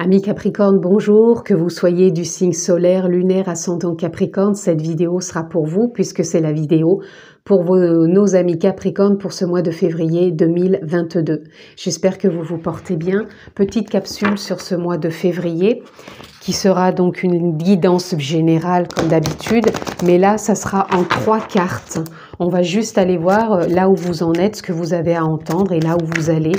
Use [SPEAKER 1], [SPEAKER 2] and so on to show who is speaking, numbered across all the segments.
[SPEAKER 1] Amis Capricorne, bonjour. Que vous soyez du signe solaire, lunaire, ascendant Capricorne, cette vidéo sera pour vous puisque c'est la vidéo pour nos amis Capricorne pour ce mois de février 2022. J'espère que vous vous portez bien. Petite capsule sur ce mois de février qui sera donc une guidance générale comme d'habitude, mais là ça sera en trois cartes. On va juste aller voir euh, là où vous en êtes, ce que vous avez à entendre et là où vous allez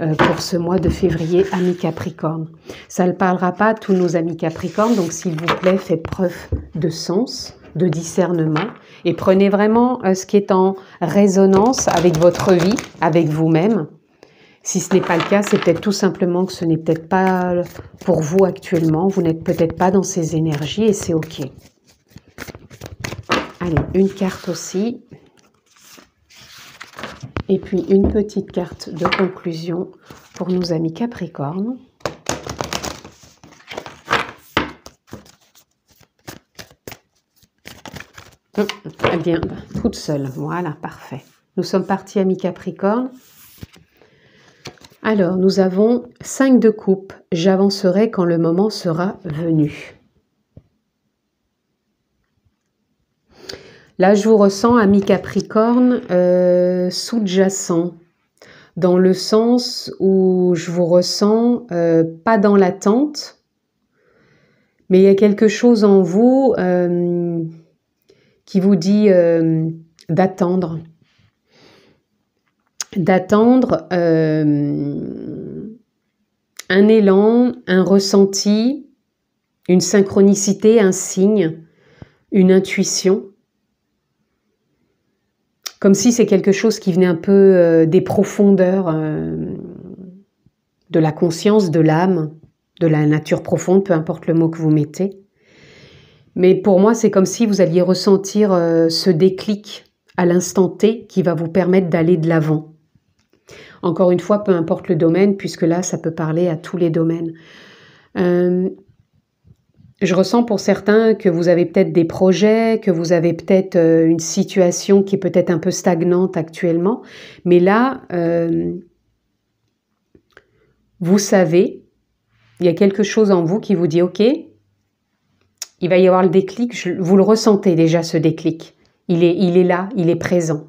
[SPEAKER 1] euh, pour ce mois de février, amis Capricorne. Ça ne parlera pas tous nos amis Capricorne, donc s'il vous plaît, faites preuve de sens, de discernement et prenez vraiment euh, ce qui est en résonance avec votre vie, avec vous-même. Si ce n'est pas le cas, c'est peut-être tout simplement que ce n'est peut-être pas pour vous actuellement, vous n'êtes peut-être pas dans ces énergies et c'est OK. Allez, une carte aussi. Et puis une petite carte de conclusion pour nos amis Capricorne. Hum. Eh bien, toute seule. Voilà, parfait. Nous sommes partis à mi-capricorne. Alors, nous avons 5 de coupe. J'avancerai quand le moment sera venu. Là, je vous ressens, mi Capricorne, euh, sous-jacent, dans le sens où je vous ressens euh, pas dans l'attente, mais il y a quelque chose en vous euh, qui vous dit euh, d'attendre. D'attendre euh, un élan, un ressenti, une synchronicité, un signe, une intuition. Comme si c'est quelque chose qui venait un peu euh, des profondeurs de la conscience, de l'âme, de la nature profonde, peu importe le mot que vous mettez. Mais pour moi, c'est comme si vous alliez ressentir euh, ce déclic à l'instant T qui va vous permettre d'aller de l'avant. Encore une fois, peu importe le domaine, puisque là, ça peut parler à tous les domaines. Euh, je ressens pour certains que vous avez peut-être des projets, que vous avez peut-être euh, une situation qui est peut-être un peu stagnante actuellement, mais là, vous savez, il y a quelque chose en vous qui vous dit, OK, il va y avoir le déclic, vous le ressentez déjà ce déclic. Il est, il est là, il est présent.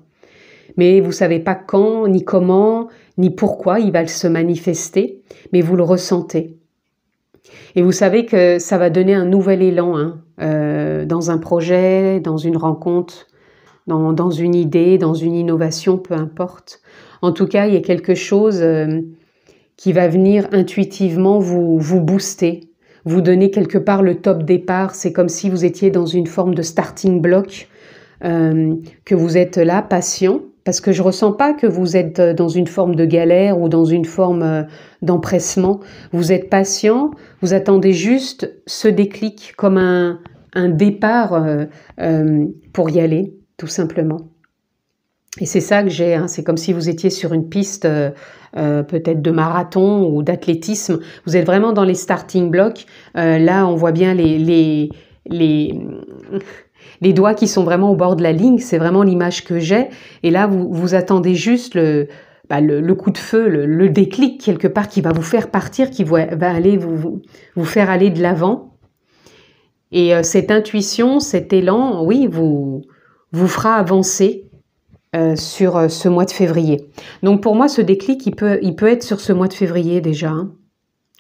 [SPEAKER 1] Mais vous ne savez pas quand, ni comment, ni pourquoi il va se manifester, mais vous le ressentez. Et vous savez que ça va donner un nouvel élan hein, euh, dans un projet, dans une rencontre, dans, une idée, dans une innovation, peu importe. En tout cas, il y a quelque chose euh, qui va venir intuitivement vous, vous booster, vous donner quelque part le top départ. C'est comme si vous étiez dans une forme de starting block, euh, que vous êtes là, patient, parce que je ne ressens pas que vous êtes euh, dans une forme de galère ou dans une forme euh, d'empressement. Vous êtes patient, vous attendez juste ce déclic comme un, départ pour y aller, tout simplement. Et c'est ça que j'ai, hein. c'est comme si vous étiez sur une piste euh, euh, peut-être de marathon ou d'athlétisme, vous êtes vraiment dans les starting blocks, euh, là on voit bien les, les, les, les, doigts qui sont vraiment au bord de la ligne, c'est vraiment l'image que j'ai, et là vous, vous attendez juste le, bah, le, coup de feu, le, déclic quelque part qui va vous faire partir, qui va, aller vous, vous, faire aller de l'avant. Et cette intuition, cet élan, oui, vous, vous fera avancer euh, sur euh, ce mois de février. Donc pour moi, ce déclic, il peut, il peut être sur ce mois de février déjà. Hein.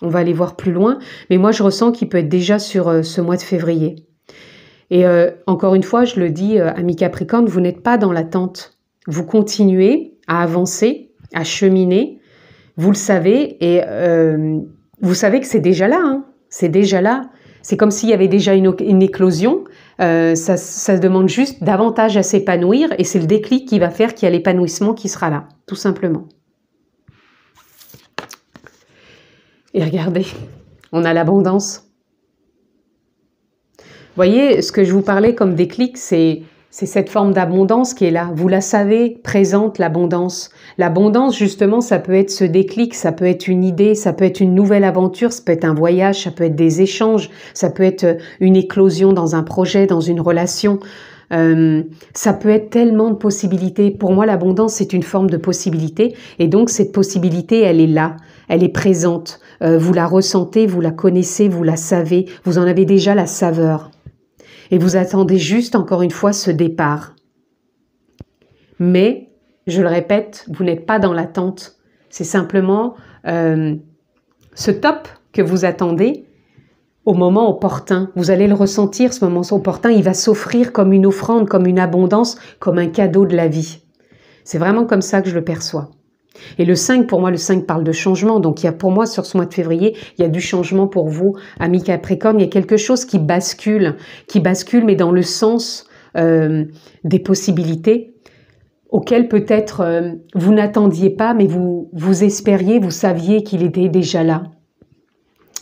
[SPEAKER 1] On va aller voir plus loin, mais moi je ressens qu'il peut être déjà sur euh, ce mois de février. Et encore une fois, je le dis, ami Capricorne, vous n'êtes pas dans l'attente. Vous continuez à avancer, à cheminer. Vous le savez et vous savez que c'est déjà là. Hein. C'est déjà là. C'est comme s'il y avait déjà une éclosion euh, ça, ça demande juste davantage à s'épanouir et c'est le déclic qui va faire qu'il y a l'épanouissement qui sera là, tout simplement. Et regardez, on a l'abondance. Voyez, ce que je vous parlais comme déclic, c'est c'est cette forme d'abondance qui est là. Vous la savez, présente l'abondance. L'abondance, justement, ça peut être ce déclic, ça peut être une idée, ça peut être une nouvelle aventure, ça peut être un voyage, ça peut être des échanges, ça peut être euh, une éclosion dans un projet, dans une relation. Euh, ça peut être tellement de possibilités. Pour moi, l'abondance, c'est une forme de possibilité. Et donc, cette possibilité, elle est là, elle est présente. Euh, vous la ressentez, vous la connaissez, vous la savez, vous en avez déjà la saveur et vous attendez juste encore une fois ce départ. Mais, je le répète, vous n'êtes pas dans l'attente. C'est simplement euh, ce top que vous attendez au moment opportun. Vous allez le ressentir, ce moment opportun, il va s'offrir comme une offrande, comme une abondance, comme un cadeau de la vie. C'est vraiment comme ça que je le perçois. Et le 5, pour moi, le 5 parle de changement. Donc, il y a pour moi, sur ce mois de février, il y a du changement pour vous, amis Capricorne. Il y a quelque chose qui bascule, qui bascule, mais dans le sens euh, des possibilités auxquelles peut-être euh, vous n'attendiez pas, mais vous, vous espériez, vous saviez qu'il était déjà là.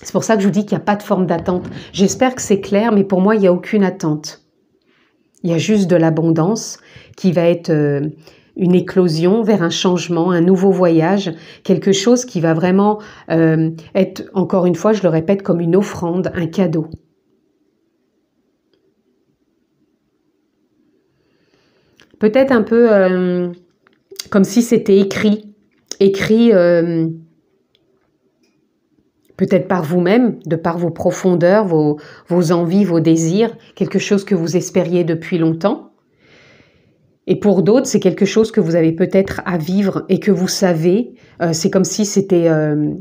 [SPEAKER 1] C'est pour ça que je vous dis qu'il n'y a pas de forme d'attente. J'espère que c'est clair, mais pour moi, il n'y a aucune attente. Il y a juste de l'abondance qui va être... Euh, une éclosion, vers un changement, un nouveau voyage, quelque chose qui va vraiment euh, être, encore une fois, je le répète, comme une offrande, un cadeau. Peut-être un peu euh, comme si c'était écrit, écrit euh, peut-être par vous-même, de par vos profondeurs, vos envies, vos désirs, quelque chose que vous espériez depuis longtemps et pour d'autres, c'est quelque chose que vous avez peut-être à vivre et que vous savez. Euh, c'est comme si c'était euh,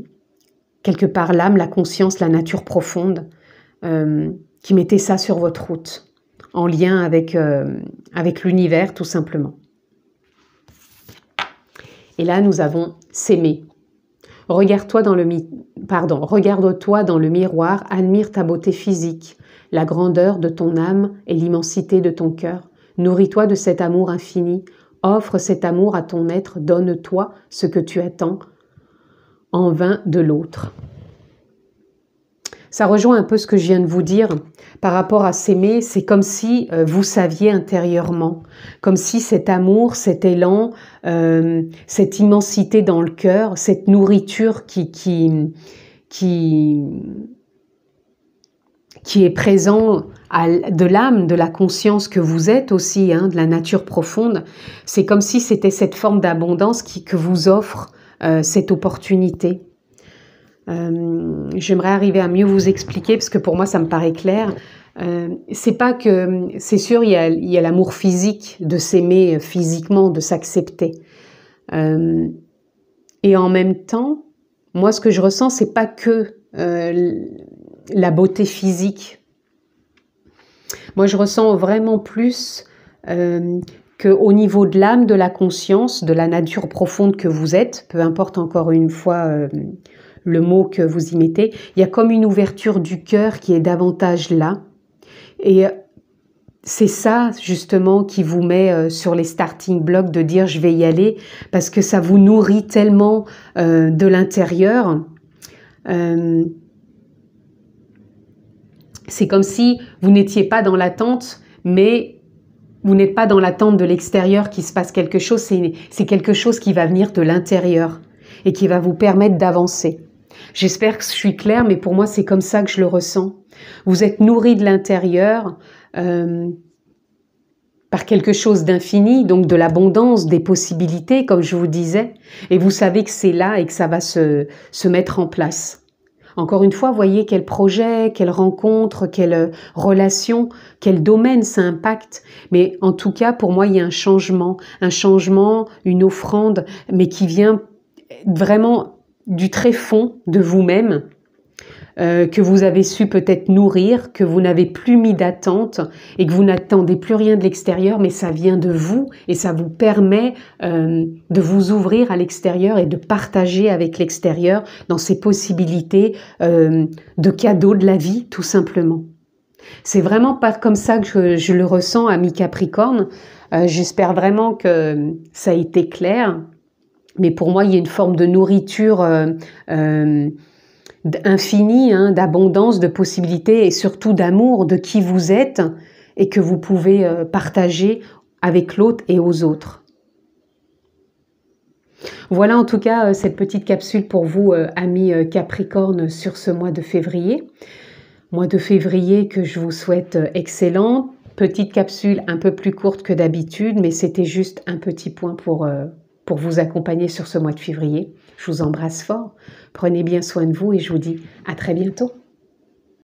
[SPEAKER 1] quelque part l'âme, la conscience, la nature profonde euh, qui mettait ça sur votre route, en lien avec, avec l'univers tout simplement. Et là, nous avons s'aimer. Regarde-toi dans le pardon, regarde-toi dans le miroir, admire ta beauté physique, la grandeur de ton âme et l'immensité de ton cœur Nourris-toi de cet amour infini, offre cet amour à ton être, donne-toi ce que tu attends en vain de l'autre. Ça rejoint un peu ce que je viens de vous dire par rapport à s'aimer, c'est comme si euh, vous saviez intérieurement, comme si cet amour, cet élan, euh, cette immensité dans le cœur, cette nourriture qui, qui, qui, qui est présent à, de l'âme, de la conscience que vous êtes aussi, hein, de la nature profonde. C'est comme si c'était cette forme d'abondance qui, que vous offre euh, cette opportunité. Euh, j'aimerais arriver à mieux vous expliquer parce que pour moi ça me paraît clair. Euh, c'est pas que, c'est sûr, il y a, l'amour physique, de s'aimer physiquement, de s'accepter. et en même temps, moi, ce que je ressens, c'est pas que la beauté physique. Moi, je ressens vraiment plus euh, qu'au niveau de l'âme, de la conscience, de la nature profonde que vous êtes, peu importe encore une fois euh, le mot que vous y mettez, il y a comme une ouverture du cœur qui est davantage là. Et euh, c'est ça justement qui vous met sur les starting blocks de dire je vais y aller parce que ça vous nourrit tellement de l'intérieur c'est comme si vous n'étiez pas dans l'attente, mais vous n'êtes pas dans l'attente de l'extérieur qui se passe quelque chose, c'est quelque chose qui va venir de l'intérieur et qui va vous permettre d'avancer. J'espère que je suis claire, mais pour moi c'est comme ça que je le ressens. Vous êtes nourri de l'intérieur euh, par quelque chose d'infini, donc de l'abondance, des possibilités, comme je vous disais, et vous savez que c'est là et que ça va se mettre en place. Encore une fois, voyez quel projet, quelle rencontre, quelle euh, relation, quel domaine ça impacte. Mais en tout cas, pour moi, il y a un changement, un changement, une offrande, mais qui vient vraiment du très fond de vous-même euh, que vous avez su peut-être nourrir, que vous n'avez plus mis d'attente et que vous n'attendez plus rien de l'extérieur, mais ça vient de vous et ça vous permet euh, de vous ouvrir à l'extérieur et de partager avec l'extérieur dans ces possibilités euh, de cadeaux de la vie, tout simplement. C'est vraiment pas comme ça que je, je le ressens, ami Capricorne. J'espère vraiment que ça a été clair. Mais pour moi, il y a une forme de nourriture infini, hein, d'abondance, de possibilités et surtout d'amour de qui vous êtes et que vous pouvez euh, partager avec l'autre et aux autres. Voilà en tout cas euh, cette petite capsule pour vous, euh, amis Capricorne, sur ce mois de février. Mois de février que je vous souhaite excellent. Petite capsule un peu plus courte que d'habitude, mais c'était juste un petit point pour, pour vous accompagner sur ce mois de février. Je vous embrasse fort. Prenez bien soin de vous et je vous dis à très bientôt.